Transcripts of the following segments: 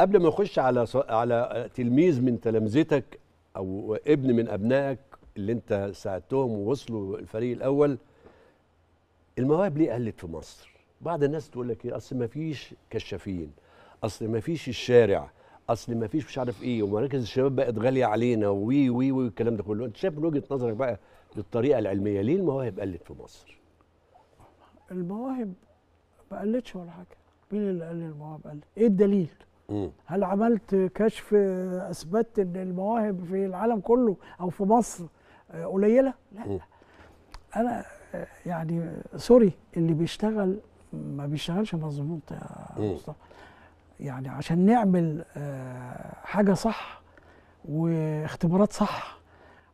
قبل ما اخش على على تلميذ من تلامذتك او ابن من ابنائك اللي انت ساعدتهم ووصلوا الفريق الاول المواهب ليه قلت في مصر بعض الناس تقول لك ايه اصل ما فيش كشافين اصل ما فيش الشارع اصل ما فيش مش عارف ايه ومراكز الشباب بقت غاليه علينا وي وي وي والكلام ده كله انت شايف من وجهه نظرك بقى للطريقه العلميه ليه المواهب قلت في مصر المواهب ما قلتش ولا حاجه مين اللي قال المواهب قلت ايه الدليل هل عملت كشف آه، اثبتت ان المواهب في العالم كله او في مصر آه، قليله لا انا آه، يعني سوري اللي بيشتغل ما بيشتغلش مظبوط يا مصطفى يعني عشان نعمل حاجه صح واختبارات صح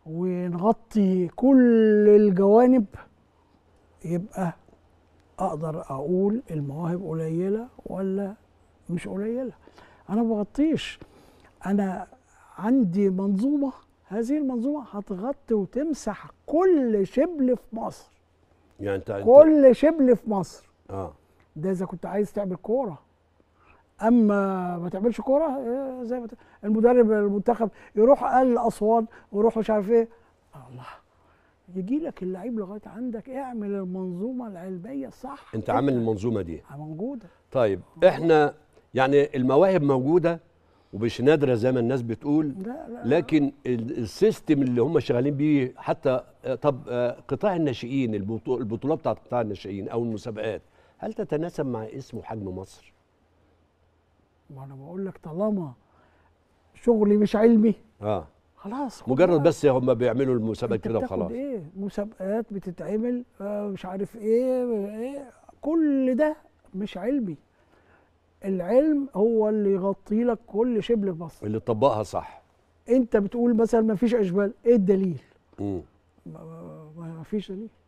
ونغطي كل الجوانب يبقى اقدر اقول المواهب قليله ولا مش قليله انا ما بغطيش انا عندي منظومه هذه المنظومه هتغطي وتمسح كل شبل في مصر يعني انت كل انت... شبل في مصر اه ده اذا كنت عايز تعمل كوره اما ما تعملش كوره آه، زي ما المدرب المنتخب يروح قال اسوان ويروح مش عارف ايه الله يجي لك اللعيب لغايه عندك اعمل المنظومه العلميه الصح انت عامل المنظومه دي موجوده طيب احنا يعني المواهب موجوده ومش نادره زي ما الناس بتقول لا لا لكن السيستم اللي هم شغالين بيه حتى طب آه، قطاع الناشئين البطولات بتاعت قطاع الناشئين او المسابقات هل تتناسب مع اسم وحجم مصر؟ ما انا بقول لك طالما شغلي مش علمي اه خلاص مجرد بس هم بيعملوا المسابقات كده وخلاص ايه مسابقات بتتعمل آه، مش عارف ايه ايه كل ده مش علمي العلم هو اللي يغطي لك كل شبل في مصر اللي طبقها صح انت بتقول مثلا ما فيش اشبال ايه الدليل؟ امم ما فيش دليل